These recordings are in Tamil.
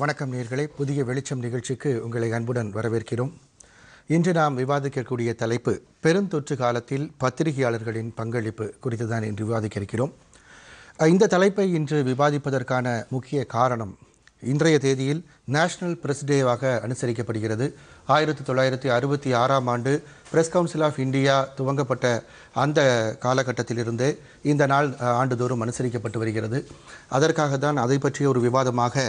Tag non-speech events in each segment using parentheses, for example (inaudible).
வணக்கம் நேர்களே புதிய வெளிச்சம் நிகழ்ச்சிக்கு உங்களை அன்புடன் வரவேற்கிறோம் இன்று நாம் விவாதிக்கக்கூடிய தலைப்பு பெருந்தொற்று காலத்தில் பத்திரிகையாளர்களின் பங்களிப்பு குறித்து தான் இன்று விவாதிக்க இருக்கிறோம் இந்த தலைப்பை இன்று விவாதிப்பதற்கான முக்கிய காரணம் இன்றைய தேதியில் நேஷனல் பிரஸ் டேவாக அனுசரிக்கப்படுகிறது ஆயிரத்தி தொள்ளாயிரத்தி அறுபத்தி ஆறாம் ஆண்டு பிரஸ் கவுன்சில் ஆஃப் இந்தியா துவங்கப்பட்ட அந்த காலகட்டத்திலிருந்தே இந்த நாள் ஆண்டுதோறும் அனுசரிக்கப்பட்டு வருகிறது அதற்காக தான் அதை பற்றிய ஒரு விவாதமாக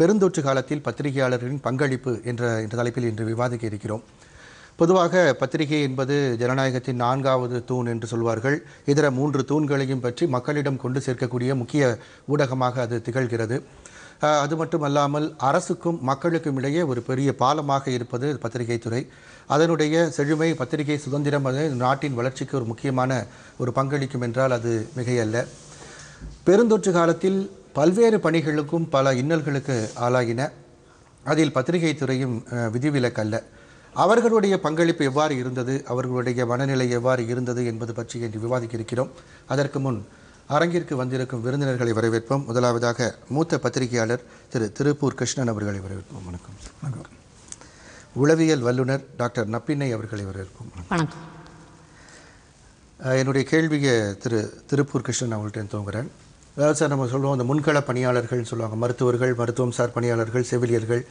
பெருந்தொற்று காலத்தில் பத்திரிகையாளர்களின் பங்களிப்பு என்ற என்ற தலைப்பில் இன்று விவாதிக்க இருக்கிறோம் பொதுவாக பத்திரிகை என்பது ஜனநாயகத்தின் நான்காவது தூண் என்று சொல்வார்கள் இதர மூன்று தூண்களையும் பற்றி மக்களிடம் கொண்டு சேர்க்கக்கூடிய முக்கிய ஊடகமாக அது திகழ்கிறது அது மட்டும் அல்லாமல் அரசுக்கும் மக்களுக்கும் இடையே ஒரு பெரிய பாலமாக இருப்பது பத்திரிகை துறை அதனுடைய செழுமை பத்திரிகை சுதந்திரம் அது நாட்டின் வளர்ச்சிக்கு ஒரு முக்கியமான ஒரு பங்களிக்கும் என்றால் அது மிகையல்ல பெருந்தொற்று காலத்தில் பல்வேறு பணிகளுக்கும் பல இன்னல்களுக்கு ஆளாகின அதில் பத்திரிகை துறையும் விதிவிலக்கல்ல அவர்களுடைய பங்களிப்பு எவ்வாறு இருந்தது அவர்களுடைய மனநிலை எவ்வாறு இருந்தது என்பது பற்றி இன்று விவாதிக்க இருக்கிறோம் அதற்கு முன் அரங்கிற்கு வந்திருக்கும் விருந்தினர்களை வரவேற்போம் முதலாவதாக மூத்த பத்திரிகையாளர் திரு திருப்பூர் கிருஷ்ணன் அவர்களை வரவேற்போம் வணக்கம் வணக்கம் உளவியல் வல்லுநர் டாக்டர் நப்பிண்ணை அவர்களை வரவேற்போம் என்னுடைய கேள்வியை திரு திருப்பூர் கிருஷ்ணன் அவங்கள்ட்ட தோங்குறேன் அதாவது சார் நம்ம சொல்லுவோம் அந்த முன்கள பணியாளர்கள்னு சொல்லுவாங்க மருத்துவர்கள் மருத்துவம் சார் பணியாளர்கள் செவிலியர்கள்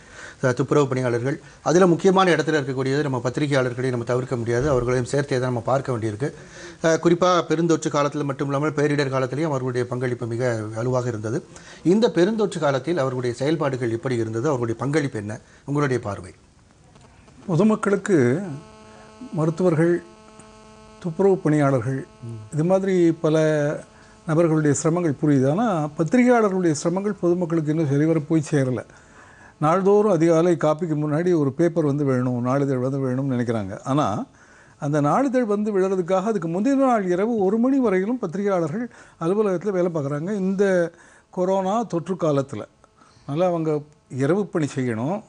துப்புரவு பணியாளர்கள் அதில் முக்கியமான இடத்துல இருக்கக்கூடியது நம்ம பத்திரிகையாளர்களையும் நம்ம தவிர்க்க முடியாது அவர்களையும் சேர்த்தே தான் நம்ம பார்க்க வேண்டியிருக்கு குறிப்பாக பெருந்தொற்று காலத்தில் மட்டும் இல்லாமல் பேரிடர் காலத்திலையும் அவர்களுடைய பங்களிப்பு மிக வலுவாக இருந்தது இந்த பெருந்தொற்று காலத்தில் அவர்களுடைய செயல்பாடுகள் எப்படி இருந்தது அவர்களுடைய பங்களிப்பு என்ன உங்களுடைய பார்வை பொதுமக்களுக்கு மருத்துவர்கள் துப்புரவு பணியாளர்கள் இது மாதிரி பல நபர்களுடைய சிரமங்கள் புரியுது ஆனால் பத்திரிகையாளர்களுடைய சிரமங்கள் பொதுமக்களுக்கு இன்னும் சரிவர போய் சேரலை நாள்தோறும் அதிகாலை காப்பிக்கு முன்னாடி ஒரு பேப்பர் வந்து வேணும் நாளிதழ் வந்து வேணும்னு நினைக்கிறாங்க ஆனால் அந்த நாளிதழ் வந்து விழுறதுக்காக அதுக்கு முந்தைய நாள் இரவு ஒரு மணி வரையிலும் பத்திரிகையாளர்கள் அலுவலகத்தில் வேலை பார்க்குறாங்க இந்த கொரோனா தொற்று காலத்தில் நல்லா அவங்க இரவு பணி செய்யணும்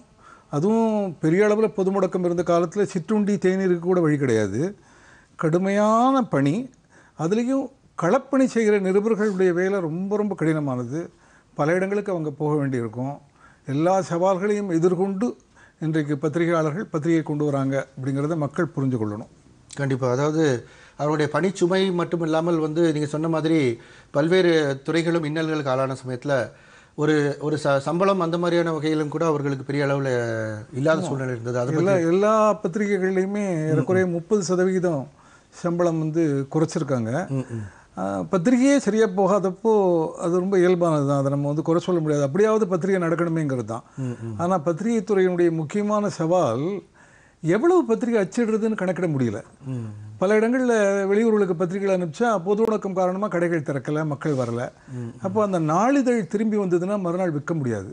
அதுவும் பெரிய அளவில் பொது முடக்கம் இருந்த காலத்தில் சிற்றுண்டி தேநீருக்கு கூட வழி கிடையாது கடுமையான பணி அதுலேயும் களப்பணி செய்கிற நிருபர்களுடைய வேலை ரொம்ப ரொம்ப கடினமானது பல இடங்களுக்கு அவங்க போக வேண்டியிருக்கும் எல்லா சவால்களையும் எதிர்கொண்டு இன்றைக்கு பத்திரிகையாளர்கள் பத்திரிகை கொண்டு வராங்க அப்படிங்கிறத மக்கள் புரிஞ்சு கொள்ளணும் கண்டிப்பாக அதாவது அவருடைய பணிச்சுமை மட்டும் இல்லாமல் வந்து நீங்கள் சொன்ன மாதிரி பல்வேறு துறைகளும் இன்னல்களுக்கு ஆளான சமயத்தில் ஒரு ஒரு ச சம்பளம் அந்த மாதிரியான வகையிலும் கூட அவர்களுக்கு பெரிய அளவில் இல்லாத சூழ்நிலை இருந்தது அது எல்லா எல்லா பத்திரிகைகள்லையுமே குறைய முப்பது சதவிகிதம் சம்பளம் வந்து குறைச்சிருக்காங்க பத்திரிகையே சரியாக போகாதப்போ அது ரொம்ப இயல்பானது தான் அதை நம்ம வந்து குறை சொல்ல முடியாது அப்படியாவது பத்திரிகை நடக்கணுமேங்கிறது தான் ஆனால் பத்திரிகை துறையினுடைய முக்கியமான சவால் எவ்வளவு பத்திரிகை அச்சிடுறதுன்னு கணக்கிட முடியல பல இடங்களில் வெளியூர்களுக்கு பத்திரிகைகள் அனுப்பிச்சா பொது உணக்கம் காரணமாக கடைகள் திறக்கலை மக்கள் வரல அப்போ அந்த நாளிதழ் திரும்பி வந்ததுன்னா மறுநாள் விற்க முடியாது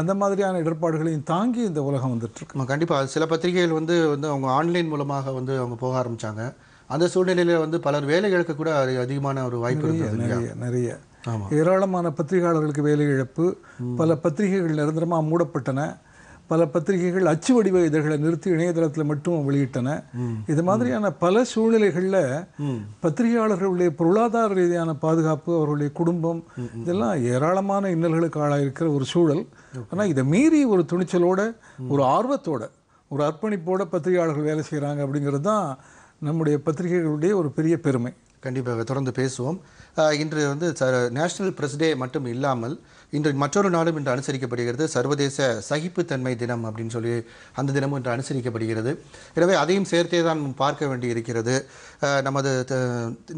அந்த மாதிரியான இடர்பாடுகளையும் தாங்கி இந்த உலகம் வந்துட்டு இருக்கு கண்டிப்பாக சில பத்திரிகைகள் வந்து வந்து அவங்க ஆன்லைன் மூலமாக வந்து அவங்க போக ஆரம்பித்தாங்க அந்த சூழ்நிலையில் வந்து பலர் வேலை இழக்க கூட அதிகமான ஒரு வாய்ப்பு நிறைய நிறைய ஏராளமான பத்திரிகையாளர்களுக்கு வேலை இழப்பு பல பத்திரிகைகள் நிரந்தரமாக மூடப்பட்டன பல பத்திரிகைகள் அச்சு வடிவ இதழ்களை நிறுத்தி இணையதளத்தில் மட்டும் வெளியிட்டன இது மாதிரியான பல சூழ்நிலைகளில் பத்திரிகையாளர்களுடைய பொருளாதார ரீதியான பாதுகாப்பு அவர்களுடைய குடும்பம் இதெல்லாம் ஏராளமான இன்னல்களுக்கு ஆளாயிருக்கிற ஒரு சூழல் ஆனால் இதை மீறி ஒரு துணிச்சலோட ஒரு ஆர்வத்தோட ஒரு அர்ப்பணிப்போட பத்திரிகையாளர்கள் வேலை செய்கிறாங்க அப்படிங்கிறது தான் நம்முடைய பத்திரிகைகளுடைய ஒரு பெரிய பெருமை கண்டிப்பாக தொடர்ந்து பேசுவோம் இன்று வந்து நேஷனல் பிரஸ் டே மட்டும் இல்லாமல் இன்று மற்றொரு நாளும் இன்று அனுசரிக்கப்படுகிறது சர்வதேச சகிப்புத்தன்மை தினம் அப்படின்னு சொல்லி அந்த தினமும் இன்று அனுசரிக்கப்படுகிறது எனவே அதையும் சேர்த்தே தான் பார்க்க வேண்டி இருக்கிறது நமது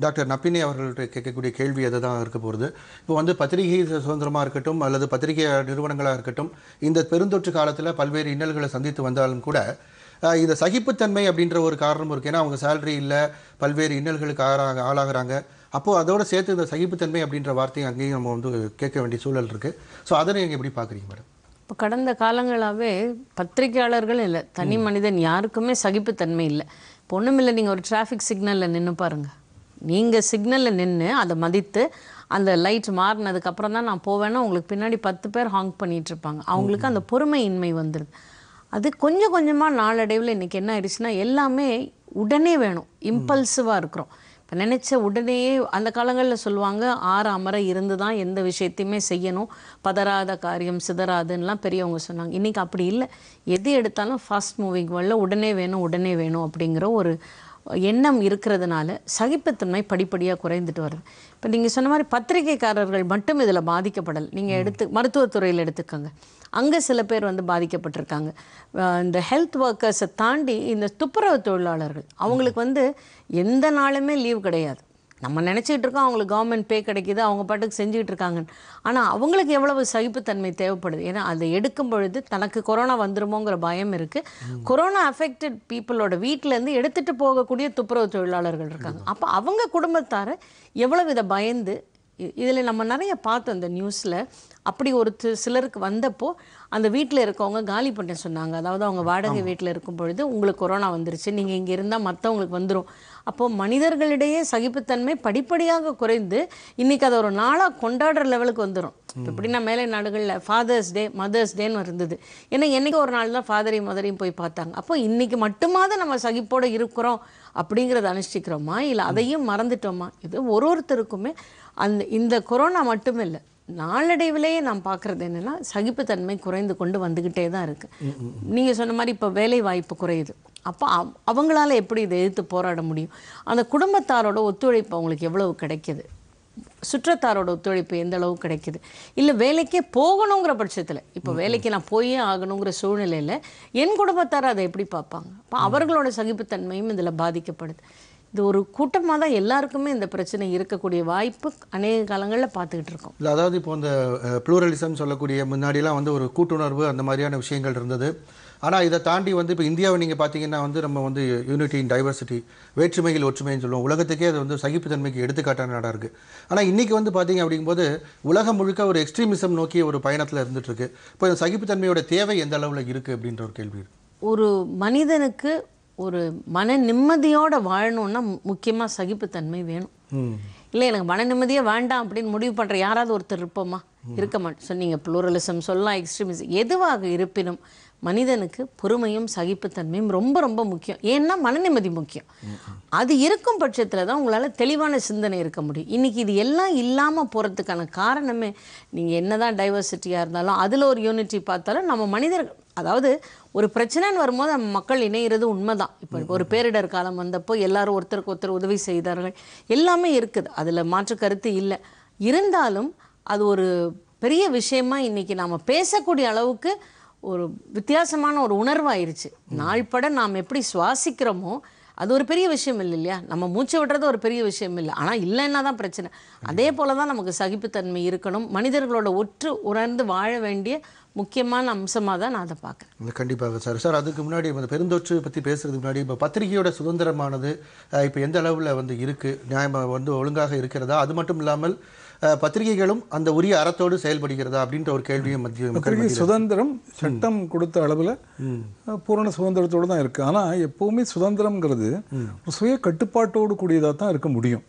டாக்டர் நப்பினி அவர்கள்ட்ட கேட்கக்கூடிய கேள்வி அதை தான் இருக்க போகிறது இப்போ வந்து பத்திரிகை சுதந்திரமாக இருக்கட்டும் அல்லது பத்திரிகை நிறுவனங்களாக இருக்கட்டும் இந்த பெருந்தொற்று காலத்தில் பல்வேறு இன்னல்களை சந்தித்து வந்தாலும் கூட இந்த சகிப்புத்தன்மை அப்படின்ற ஒரு காரணம் இருக்குது ஏன்னா அவங்க சேலரி இல்லை பல்வேறு இன்னல்களுக்கு ஆளாக ஆளாகிறாங்க அப்போது அதோடு சேர்த்து இந்த சகிப்புத்தன்மை அப்படின்ற வார்த்தையை அங்கேயும் நம்ம வந்து கேட்க வேண்டிய சூழல் இருக்குது ஸோ அதை நீங்கள் எப்படி பார்க்குறீங்க மேடம் இப்போ கடந்த காலங்களாகவே பத்திரிகையாளர்கள் இல்லை தனி மனிதன் யாருக்குமே சகிப்புத்தன்மை இல்லை இப்போ இல்லை நீங்கள் ஒரு டிராஃபிக் சிக்னலில் நின்று பாருங்கள் நீங்கள் சிக்னலில் நின்று அதை மதித்து அந்த லைட் மாறினதுக்கப்புறம் தான் நான் போவேன்னா உங்களுக்கு பின்னாடி பத்து பேர் ஹாங் பண்ணிகிட்ருப்பாங்க அவங்களுக்கு அந்த பொறுமையின்மை வந்துடுது அது கொஞ்சம் கொஞ்சமாக நாளடைவில் இன்றைக்கி என்ன ஆயிடுச்சுன்னா எல்லாமே உடனே வேணும் இம்பல்சிவாக இருக்கிறோம் இப்போ நினச்ச உடனே அந்த காலங்களில் சொல்லுவாங்க ஆற அமர இருந்து தான் எந்த விஷயத்தையுமே செய்யணும் பதறாத காரியம் சிதறாதுன்னெலாம் பெரியவங்க சொன்னாங்க இன்றைக்கி அப்படி இல்லை எது எடுத்தாலும் ஃபாஸ்ட் மூவிங் வேர்ல்டில் உடனே வேணும் உடனே வேணும் அப்படிங்கிற ஒரு எண்ணம் இருக்கிறதுனால சகிப்புத்தன்மை படிப்படியாக குறைந்துட்டு வருது இப்போ நீங்கள் சொன்ன மாதிரி பத்திரிகைக்காரர்கள் மட்டும் இதில் பாதிக்கப்படல் நீங்கள் எடுத்து மருத்துவத்துறையில் எடுத்துக்கோங்க அங்கே சில பேர் வந்து பாதிக்கப்பட்டிருக்காங்க இந்த ஹெல்த் ஒர்க்கர்ஸை தாண்டி இந்த துப்புரவு தொழிலாளர்கள் அவங்களுக்கு வந்து எந்த நாளுமே லீவ் கிடையாது நம்ம நினச்சிக்கிட்டு இருக்கோம் அவங்களுக்கு கவர்மெண்ட் பே கிடைக்கிது அவங்க பாட்டுக்கு செஞ்சுக்கிட்டு இருக்காங்க ஆனால் அவங்களுக்கு எவ்வளவு சகிப்புத்தன்மை தேவைப்படுது ஏன்னா அதை எடுக்கும் பொழுது தனக்கு கொரோனா வந்துருமோங்கிற பயம் இருக்குது கொரோனா அஃபெக்டட் பீப்புளோட வீட்டிலேருந்து எடுத்துகிட்டு போகக்கூடிய துப்புரவு தொழிலாளர்கள் இருக்காங்க அப்போ அவங்க குடும்பத்தார எவ்வளோ வித பயந்து இதில் நம்ம நிறைய பார்த்தோம் இந்த நியூஸில் அப்படி ஒரு சிலருக்கு வந்தப்போ அந்த வீட்டில் இருக்கவங்க காலி பண்ண சொன்னாங்க அதாவது அவங்க வாடகை வீட்டில் இருக்கும் பொழுது உங்களுக்கு கொரோனா வந்துருச்சு நீங்கள் இங்கே இருந்தால் மற்றவங்களுக்கு வந்துடும் அப்போது மனிதர்களிடையே சகிப்புத்தன்மை படிப்படியாக குறைந்து இன்றைக்கி அதை ஒரு நாளாக கொண்டாடுற லெவலுக்கு வந்துடும் எப்படின்னா மேலே நாடுகளில் ஃபாதர்ஸ் டே மதர்ஸ் டேன்னு இருந்தது ஏன்னா என்னைக்கு ஒரு நாள் தான் ஃபாதரையும் மதரையும் போய் பார்த்தாங்க அப்போ இன்றைக்கி மட்டுமாவது நம்ம சகிப்போடு இருக்கிறோம் அப்படிங்கிறத அனுஷ்டிக்கிறோமா இல்லை அதையும் மறந்துட்டோமா இது ஒரு ஒருத்தருக்குமே அந்த இந்த கொரோனா மட்டுமில்லை நாளடைவிலேயே நான் பார்க்குறது என்னென்னா சகிப்புத்தன்மை குறைந்து கொண்டு வந்துக்கிட்டே தான் இருக்குது நீங்கள் சொன்ன மாதிரி இப்போ வேலை வாய்ப்பு குறையுது அப்போ அவங்களால எப்படி இதை எதிர்த்து போராட முடியும் அந்த குடும்பத்தாரோட ஒத்துழைப்பு அவங்களுக்கு எவ்வளவு கிடைக்கிது சுற்றத்தாரோட ஒத்துழைப்பு எந்த அளவு கிடைக்குது இல்லை வேலைக்கே போகணுங்கிற பட்சத்தில் இப்போ வேலைக்கு நான் போயே ஆகணுங்கிற சூழ்நிலையில் என் குடும்பத்தார் அதை எப்படி பார்ப்பாங்க அப்போ அவர்களோட சகிப்புத்தன்மையும் இதில் பாதிக்கப்படுது இது ஒரு கூட்டமாக தான் எல்லாருக்குமே இந்த பிரச்சனை இருக்கக்கூடிய வாய்ப்பு அநேக காலங்களில் பார்த்துக்கிட்டு இருக்கோம் இல்லை அதாவது இப்போ இந்த ப்ளூரலிசம் சொல்லக்கூடிய முன்னாடிலாம் வந்து ஒரு கூட்டுணர்வு அந்த மாதிரியான விஷயங்கள் இருந்தது ஆனால் இதை தாண்டி வந்து இப்போ இந்தியாவை நீங்கள் பார்த்தீங்கன்னா வந்து நம்ம வந்து யூனிட்டி இன் டைவர்சிட்டி வேற்றுமையில் ஒற்றுமைன்னு சொல்லுவோம் உலகத்துக்கே அது வந்து சகிப்புத்தன்மைக்கு எடுத்துக்காட்டான நாடாக இருக்குது ஆனால் இன்றைக்கி வந்து பார்த்தீங்க அப்படிங்கும்போது உலகம் முழுக்க ஒரு எக்ஸ்ட்ரீமிசம் நோக்கி ஒரு பயணத்தில் இருந்துகிட்ருக்கு இப்போ இந்த சகிப்புத்தன்மையோட தேவை எந்த அளவில் இருக்குது அப்படின்ற ஒரு கேள்வி இருக்குது ஒரு மனிதனுக்கு ஒரு மன நிம்மதியோட வாழணும்னா முக்கியமாக சகிப்புத்தன்மை வேணும் இல்லை எனக்கு மன நிம்மதியே வேண்டாம் அப்படின்னு முடிவு பண்ணுற யாராவது ஒருத்தர் இருப்போமா இருக்க மாட்டோம் ஸோ நீங்கள் ப்ளூரலிசம் சொல்லலாம் எக்ஸ்ட்ரீமிசம் எதுவாக இருப்பினும் மனிதனுக்கு பொறுமையும் சகிப்புத்தன்மையும் ரொம்ப ரொம்ப முக்கியம் ஏன்னா மனநிம்மதி முக்கியம் அது இருக்கும் பட்சத்தில் தான் உங்களால் தெளிவான சிந்தனை இருக்க முடியும் இன்றைக்கி இது எல்லாம் இல்லாமல் போகிறதுக்கான காரணமே நீங்கள் என்ன தான் டைவர்சிட்டியாக இருந்தாலும் அதில் ஒரு யூனிட்டி பார்த்தாலும் நம்ம மனிதர் அதாவது ஒரு பிரச்சனைன்னு வரும்போது மக்கள் இணையிறது உண்மைதான் இப்போ ஒரு பேரிடர் காலம் வந்தப்போ எல்லாரும் ஒருத்தருக்கு ஒருத்தர் உதவி செய்தார்கள் எல்லாமே இருக்குது அதில் மாற்று கருத்து இல்லை இருந்தாலும் அது ஒரு பெரிய விஷயமா இன்னைக்கு நாம் பேசக்கூடிய அளவுக்கு ஒரு வித்தியாசமான ஒரு உணர்வாயிருச்சு நாள்பட நாம் எப்படி சுவாசிக்கிறோமோ அது ஒரு பெரிய விஷயம் இல்லை இல்லையா நம்ம மூச்சு விடுறது ஒரு பெரிய விஷயம் இல்லை ஆனால் இல்லைன்னா தான் பிரச்சனை அதே போல் தான் நமக்கு சகிப்புத்தன்மை இருக்கணும் மனிதர்களோட ஒற்று உணர்ந்து வாழ வேண்டிய முக்கியமான அம்சமாக தான் நான் அதை பார்க்குறேன் கண்டிப்பாக சார் சார் அதுக்கு முன்னாடி அந்த பெருந்தொற்று பற்றி பேசுகிறதுக்கு முன்னாடி இப்போ பத்திரிகையோட சுதந்திரமானது இப்போ எந்த அளவில் வந்து இருக்குது நியாயமாக வந்து ஒழுங்காக இருக்கிறதா அது மட்டும் இல்லாமல் பத்திரிகைகளும் அந்த உரிய அறத்தோடு செயல்படுகிறதா அப்படின்ற ஒரு கேள்வியும் மத்திய பத்திரிகை சுதந்திரம் சட்டம் கொடுத்த அளவில் பூரண சுதந்திரத்தோடு தான் இருக்குது ஆனால் எப்போவுமே சுதந்திரம்ங்கிறது ஒரு சுய கட்டுப்பாட்டோடு கூடியதாக தான் இருக்க முடியும்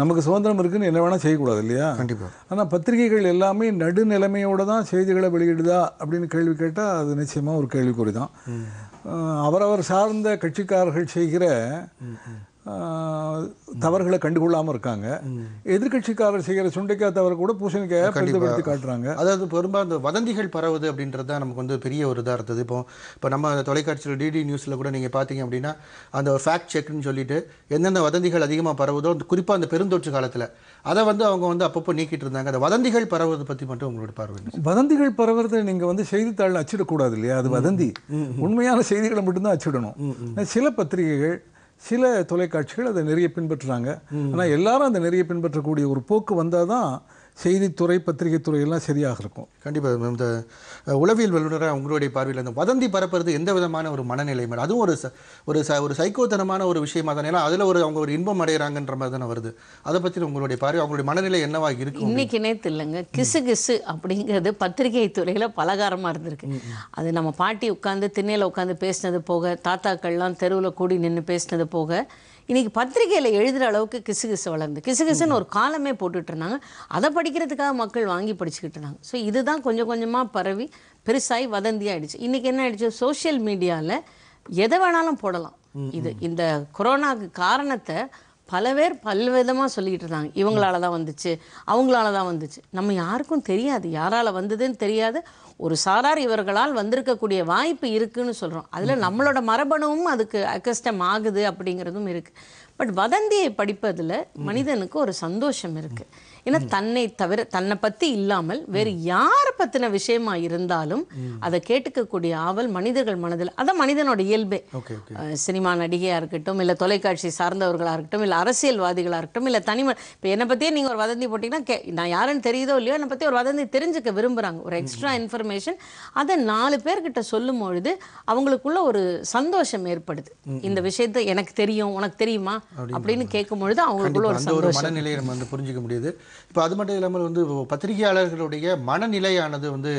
நமக்கு சுதந்திரம் இருக்குன்னு என்ன வேணால் செய்யக்கூடாது இல்லையா கண்டிப்பாக ஆனால் பத்திரிகைகள் எல்லாமே நடுநிலைமையோடு தான் செய்திகளை வெளியிடுதா அப்படின்னு கேள்வி கேட்டால் அது நிச்சயமாக ஒரு கேள்விக்குறி தான் அவரவர் சார்ந்த கட்சிக்காரர்கள் செய்கிற தவறுகளை கண்டுகொள்ளாமல் இருக்காங்க எதிர்கட்சிக்காரர் செய்கிற சுண்டைக்காய் தவறு கூட பூசணிக்காய் கண்டுபிடித்து காட்டுறாங்க அதாவது பெரும்பாலும் இந்த வதந்திகள் பரவுது அப்படின்றது தான் நமக்கு வந்து பெரிய ஒரு இதாக இருந்தது இப்போ இப்போ நம்ம தொலைக்காட்சியில் டிடி நியூஸில் கூட நீங்கள் பார்த்தீங்க அப்படின்னா அந்த ஃபேக்ட் செக்னு சொல்லிட்டு எந்தெந்த வதந்திகள் அதிகமாக பரவுதோ அந்த குறிப்பாக அந்த பெருந்தொற்று காலத்தில் அதை வந்து அவங்க வந்து அப்பப்போ நீக்கிட்டு இருந்தாங்க அந்த வதந்திகள் பரவுவதை பற்றி மட்டும் உங்களோட பார்வை வதந்திகள் பரவுறதை நீங்கள் வந்து செய்தித்தாள் அச்சிடக்கூடாது இல்லையா அது வதந்தி உண்மையான செய்திகளை மட்டும்தான் அச்சிடணும் சில பத்திரிகைகள் சில தொலைக்காட்சிகள் அதை நிறைய பின்பற்றுறாங்க ஆனால் எல்லாரும் அதை நிறைய பின்பற்றக்கூடிய ஒரு போக்கு வந்தால் தான் செய்தித்துறை பத்திரிகை துறையெல்லாம் சரியாக இருக்கும் கண்டிப்பாக இந்த உளவியல் வல்லுநராக உங்களுடைய பார்வையில் இந்த வதந்தி பரப்புறது எந்த விதமான ஒரு மனநிலை மேடம் அதுவும் ஒரு ச ஒரு ச ஒரு சைக்கோத்தனமான ஒரு விஷயமா தானே ஏன்னா அதில் ஒரு அவங்க ஒரு இன்பம் அடைகிறாங்கன்ற மாதிரி தானே வருது அதை பற்றி உங்களுடைய பார்வை அவங்களுடைய மனநிலை என்னவாக இருக்கு இன்னைக்கு நேற்று இல்லைங்க கிசு கிசு அப்படிங்கிறது பத்திரிகை துறையில் பலகாரமாக இருந்திருக்கு அது நம்ம பாட்டி உட்காந்து திண்ணையில் உட்காந்து பேசினது போக தாத்தாக்கள்லாம் தெருவில் கூடி நின்று பேசினது போக இன்றைக்கி பத்திரிகையில் எழுதுகிற அளவுக்கு கிசுகிசு வளர்ந்து கிசுகிசுன்னு ஒரு காலமே போட்டுட்டு இருந்தாங்க அதை படிக்கிறதுக்காக மக்கள் வாங்கி படிச்சுக்கிட்டு இருந்தாங்க ஸோ இதுதான் கொஞ்சம் கொஞ்சமாக பரவி பெருசாகி வதந்தி ஆயிடுச்சு இன்றைக்கி என்ன ஆயிடுச்சு சோஷியல் மீடியாவில் எதை வேணாலும் போடலாம் இது இந்த கொரோனாவுக்கு காரணத்தை பல பேர் பல்விதமாக சொல்லிக்கிட்டு இருந்தாங்க இவங்களால தான் வந்துச்சு அவங்களால தான் வந்துச்சு நம்ம யாருக்கும் தெரியாது யாரால் வந்ததுன்னு தெரியாது ஒரு சாரார் இவர்களால் வந்திருக்கக்கூடிய வாய்ப்பு இருக்குன்னு சொல்கிறோம் அதில் நம்மளோட மரபணுவும் அதுக்கு அகஷ்டம் ஆகுது அப்படிங்கிறதும் இருக்குது பட் வதந்தியை படிப்பதில் மனிதனுக்கு ஒரு சந்தோஷம் இருக்குது ஏன்னா தன்னை தவிர தன்னை பத்தி இல்லாமல் வேறு யாரை பத்தின விஷயமா இருந்தாலும் அதை கேட்டுக்கக்கூடிய ஆவல் மனிதர்கள் மனதில் அதான் மனிதனோட இயல்பே சினிமா நடிகையா இருக்கட்டும் இல்ல தொலைக்காட்சி சார்ந்தவர்களா இருக்கட்டும் இல்ல அரசியல்வாதிகளா இருக்கட்டும் இல்ல தனிம இப்ப என்ன பத்தியே நீங்க ஒரு வதந்தி போட்டீங்கன்னா கே நான் யாருன்னு தெரியுதோ இல்லையோ என்னை பத்தி ஒரு வதந்தி தெரிஞ்சுக்க விரும்புறாங்க ஒரு எக்ஸ்ட்ரா இன்ஃபர்மேஷன் அதை நாலு பேர்கிட்ட சொல்லும் பொழுது அவங்களுக்குள்ள ஒரு சந்தோஷம் ஏற்படுது இந்த விஷயத்த எனக்கு தெரியும் உனக்கு தெரியுமா அப்படின்னு கேட்கும் பொழுது அவங்களுக்குள்ள ஒரு சந்தோஷம் புரிஞ்சுக்க முடியுது இப்போ அது மட்டும் இல்லாமல் வந்து பத்திரிகையாளர்களுடைய மனநிலையானது வந்து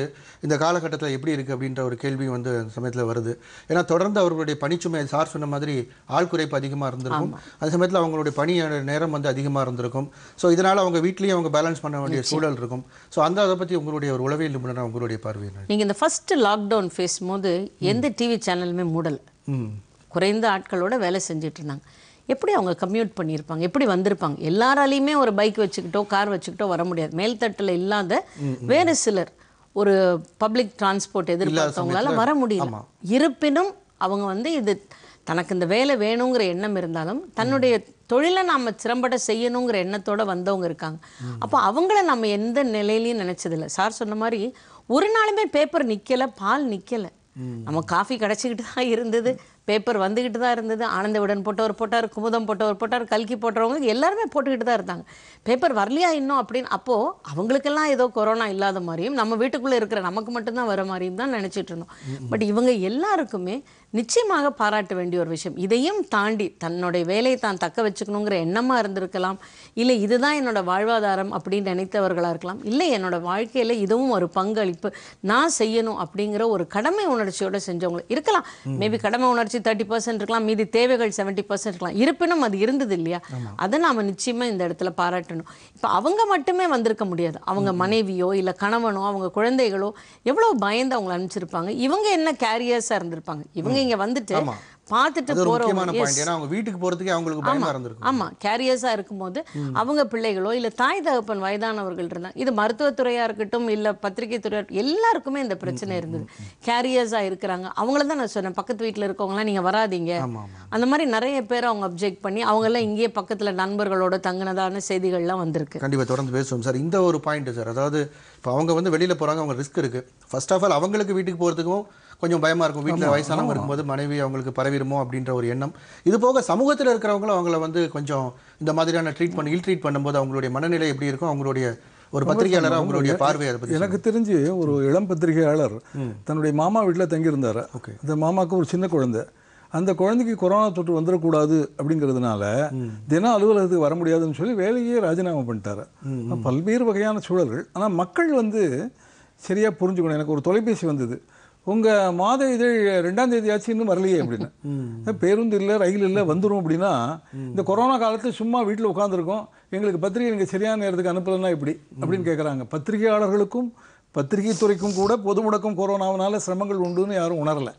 இந்த காலகட்டத்தில் எப்படி இருக்குது அப்படின்ற ஒரு கேள்வி வந்து அந்த சமயத்தில் வருது ஏன்னா தொடர்ந்து அவர்களுடைய பணிச்சுமை சார் சொன்ன மாதிரி ஆள் குறைப்பு அதிகமாக இருந்திருக்கும் அந்த சமயத்தில் அவங்களுடைய பணி நேரம் வந்து அதிகமாக இருந்திருக்கும் ஸோ இதனால் அவங்க வீட்லேயும் அவங்க பேலன்ஸ் பண்ண வேண்டிய சூழல் இருக்கும் ஸோ அந்த அதை பற்றி உங்களுடைய ஒரு உளவியல் நிபுணர் உங்களுடைய பார்வை நீங்கள் இந்த ஃபஸ்ட்டு லாக்டவுன் பேசும்போது எந்த டிவி சேனலுமே மூடல் குறைந்த ஆட்களோட வேலை செஞ்சுட்டு இருந்தாங்க எப்படி அவங்க கம்யூட் பண்ணியிருப்பாங்க எப்படி வந்திருப்பாங்க எல்லாராலையுமே ஒரு பைக் வச்சுக்கிட்டோ கார் வச்சுக்கிட்டோ வர முடியாது மேல்தட்டில் இல்லாத வேறு சிலர் ஒரு பப்ளிக் டிரான்ஸ்போர்ட் எதிர்பார்த்தவங்களால வர முடியல இருப்பினும் அவங்க வந்து இது தனக்கு இந்த வேலை வேணுங்கிற எண்ணம் இருந்தாலும் தன்னுடைய தொழிலை நாம் சிறம்பட செய்யணுங்கிற எண்ணத்தோடு வந்தவங்க இருக்காங்க அப்போ அவங்கள நம்ம எந்த நிலையிலையும் நினச்சதில்லை சார் சொன்ன மாதிரி ஒரு நாளுமே பேப்பர் நிற்கலை பால் நிற்கலை நம்ம காஃபி கிடச்சிக்கிட்டு தான் இருந்தது பேப்பர் வந்துக்கிட்டு தான் இருந்தது ஆனந்தவுடன் போட்டவர் போட்டார் குமுதம் போட்டவர் போட்டார் கல்கி போட்டவங்க எல்லாருமே போட்டுக்கிட்டு தான் இருந்தாங்க பேப்பர் வரலையா இன்னும் அப்படின்னு அப்போது அவங்களுக்கெல்லாம் ஏதோ கொரோனா இல்லாத மாதிரியும் நம்ம வீட்டுக்குள்ளே இருக்கிற நமக்கு மட்டும்தான் வர மாதிரியும் தான் நினச்சிட்டு இருந்தோம் பட் இவங்க எல்லாருக்குமே நிச்சயமாக பாராட்ட வேண்டிய ஒரு விஷயம் இதையும் தாண்டி தன்னுடைய வேலையை தான் தக்க வச்சுக்கணுங்கிற எண்ணமாக இருந்திருக்கலாம் இல்லை இதுதான் என்னோடய வாழ்வாதாரம் அப்படின்னு நினைத்தவர்களாக இருக்கலாம் இல்லை என்னோடய வாழ்க்கையில் இதுவும் ஒரு பங்களிப்பு நான் செய்யணும் அப்படிங்கிற ஒரு கடமை உணர்ச்சியோடு செஞ்சவங்க இருக்கலாம் மேபி கடமை உணர்ச்சி தேர்ட்டி பர்சன்ட் இருக்கலாம் மீதி தேவைகள் செவன்டி பர்சன்ட் இருக்கலாம் இருப்பினும் அது இருந்தது இல்லையா அதை நாம் நிச்சயமாக இந்த இடத்துல பாராட்டணும் இப்போ அவங்க மட்டுமே வந்திருக்க முடியாது அவங்க மனைவியோ இல்லை கணவனோ அவங்க குழந்தைகளோ எவ்வளோ பயந்து அவங்களை அனுப்பிச்சிருப்பாங்க இவங்க என்ன கேரியர்ஸாக இருந்திருப்பாங்க இவங்க நீங்க வந்துட்டு பார்த்துட்டு போறவங்க அவங்க வீட்டுக்கு போறதுக்கு அவங்களுக்கு பயமா இருந்திருக்கும் ஆமா கேரியர்ஸா இருக்கும்போது அவங்க பிள்ளைகளோ இல்ல தாய் தகப்பன் வயதானவர்கள் இருந்தாங்க இது மருத்துவத்துறையா இருக்கட்டும் இல்ல பத்திரிகை துறை எல்லாருக்குமே இந்த பிரச்சனை இருந்தது கேரியர்ஸா இருக்கிறாங்க அவங்கள தான் நான் சொன்னேன் பக்கத்து வீட்டுல இருக்கவங்களாம் நீங்க வராதீங்க அந்த மாதிரி நிறைய பேர் அவங்க அப்ஜெக்ட் பண்ணி அவங்க எல்லாம் இங்கேயே பக்கத்துல நண்பர்களோட தங்கினதான செய்திகள்லாம் வந்திருக்கு கண்டிப்பா தொடர்ந்து பேசுவோம் சார் இந்த ஒரு பாயிண்ட் சார் அதாவது இப்போ அவங்க வந்து வெளியில போறாங்க அவங்க ரிஸ்க் இருக்கு ஃபர்ஸ்ட் ஆஃப் ஆல் அவங்களுக்கு வீட்டுக்கு போறதுக்கும் கொஞ்சம் பயமாக இருக்கும் வீட்டில் வயசானவங்க இருக்கும்போது மனைவி அவங்களுக்கு பரவிடுமோ அப்படின்ற ஒரு எண்ணம் இது போக சமூகத்தில் இருக்கிறவங்களும் அவங்கள வந்து கொஞ்சம் இந்த மாதிரியான ட்ரீட் பண்ணி இல் ட்ரீட் பண்ணும்போது அவங்களுடைய மனநிலை எப்படி இருக்கும் அவங்களுடைய ஒரு பத்திரிகையாளர் அவங்களுடைய பார்வை அதை பற்றி எனக்கு தெரிஞ்சு ஒரு இளம் பத்திரிகையாளர் தன்னுடைய மாமா வீட்டில் தங்கியிருந்தார் ஓகே இந்த மாமாவுக்கு ஒரு சின்ன குழந்தை அந்த குழந்தைக்கு கொரோனா தொற்று வந்துடக்கூடாது அப்படிங்கிறதுனால தினம் அலுவலகத்துக்கு வர முடியாதுன்னு சொல்லி வேலையே ராஜினாமா பண்ணிட்டார் பல்வேறு வகையான சூழல்கள் ஆனால் மக்கள் வந்து சரியாக புரிஞ்சுக்கணும் எனக்கு ஒரு தொலைபேசி வந்தது உங்கள் மாத இதழ் ரெண்டாம் தேதி ஆச்சு இன்னும் வரலையே அப்படின்னு (laughs) பேருந்து இல்லை ரயில் இல்லை வந்துடும் அப்படின்னா இந்த கொரோனா காலத்தில் சும்மா வீட்டில் உட்காந்துருக்கோம் எங்களுக்கு பத்திரிகை நீங்கள் சரியான நேரத்துக்கு அனுப்பலைன்னா எப்படி அப்படின்னு கேட்குறாங்க பத்திரிகையாளர்களுக்கும் பத்திரிகை துறைக்கும் கூட பொது முடக்கம் கொரோனாவனால சிரமங்கள் உண்டுன்னு யாரும் உணரலை